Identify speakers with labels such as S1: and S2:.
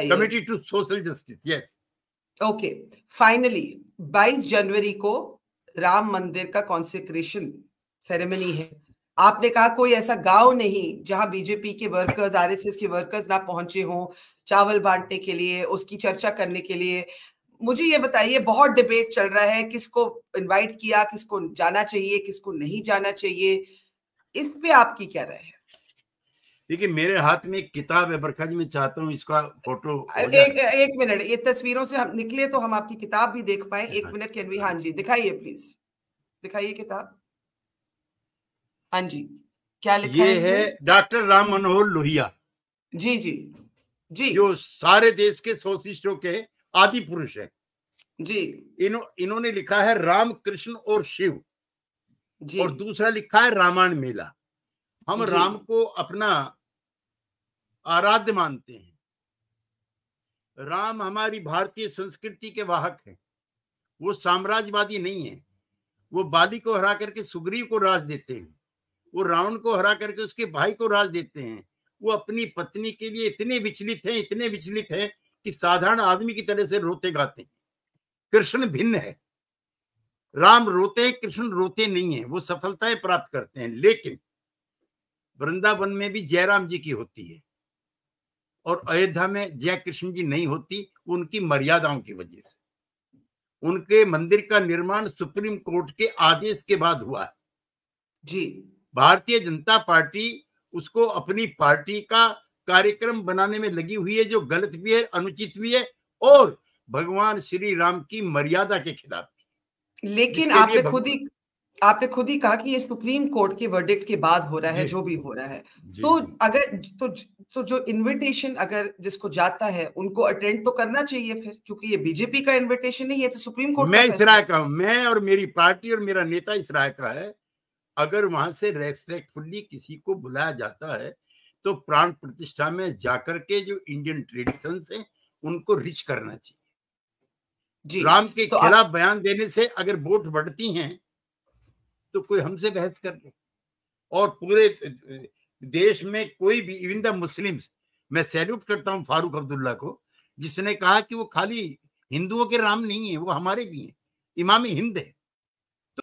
S1: committee to social justice yes okay finally 22 जनवरी को राम मंदिर का कॉन्सिक्रेशन सेरेमनी है आपने कहा कोई ऐसा गांव नहीं जहां बीजेपी के वर्कर्स आरएसएस के वर्कर्स ना पहुंचे हों चावल बांटने के लिए उसकी चर्चा करने के लिए मुझे ये बताइए बहुत डिबेट चल रहा है किसको इनवाइट किया किसको जाना चाहिए किसको नहीं जाना चाहिए इस पे आपकी क्या राय है
S2: देखिए मेरे हाथ में एक किताब है बरखा जी मैं चाहता हूँ इसका फोटो
S1: एक एक मिनट ये तस्वीरों से हम निकले तो हम आपकी किताब भी देख पाए एक हाँ मिनट कैन भी हाँ जी दिखाइए प्लीज दिखाइए किताब हाँ जी क्या लिखा ये है, है
S2: डॉक्टर राम मनोहर लोहिया जी जी जी जो सारे देश के सोशिस्टों के आदि पुरुष है जी इनो, इन्होंने लिखा है राम कृष्ण और शिव जी और दूसरा लिखा है रामायण मेला हम राम को अपना आराध्य मानते हैं राम हमारी भारतीय संस्कृति के वाहक हैं वो साम्राज्यवादी नहीं है वो बाली को हरा करके सुग्रीव को राज देते हैं वो रावण को हरा करके उसके भाई को राज देते हैं वो अपनी पत्नी के लिए इतने विचलित हैं इतने विचलित हैं कि साधारण आदमी की तरह से रोते गाते हैं कृष्ण भिन्न है राम रोते हैं कृष्ण रोते नहीं है वो सफलताएं प्राप्त करते हैं लेकिन वृंदावन में भी जयराम जी की होती है और अयोध्या में जय कृष्ण जी नहीं होती उनकी मर्यादाओं की वजह से उनके मंदिर का निर्माण सुप्रीम कोर्ट के आदेश के बाद हुआ है जी भारतीय जनता पार्टी उसको अपनी पार्टी का कार्यक्रम बनाने में लगी हुई है जो गलत भी है अनुचित भी है और भगवान श्री राम की मर्यादा के खिलाफ
S1: लेकिन आपने खुद ही आपने खुद ही कहा कि ये सुप्रीम कोर्ट के वर्डिक्ट के बाद हो रहा है जो भी हो रहा है तो अगर तो तो जो इनविटेशन अगर जिसको जाता है उनको अटेंड तो करना चाहिए फिर क्योंकि ये बीजेपी का इनविटेशन नहीं है तो सुप्रीम कोर्ट मैं इस राय
S2: का मैं और मेरी पार्टी और मेरा नेता इस राय का है अगर वहां से रेस्पेक्टफुली किसी को बुलाया जाता है तो प्राण प्रतिष्ठा में जाकर के जो इंडियन ट्रेडिशन है उनको रिच करना चाहिए जी, राम के तो खिलाफ आप... बयान देने से अगर वोट बढ़ती हैं तो कोई हमसे बहस कर ले और पूरे देश में कोई भी इवन द मुस्लिम्स मैं सैल्यूट करता हूँ फारूक अब्दुल्ला को जिसने कहा कि वो खाली हिंदुओं के राम नहीं है वो हमारे भी हैं इमामी हिंद है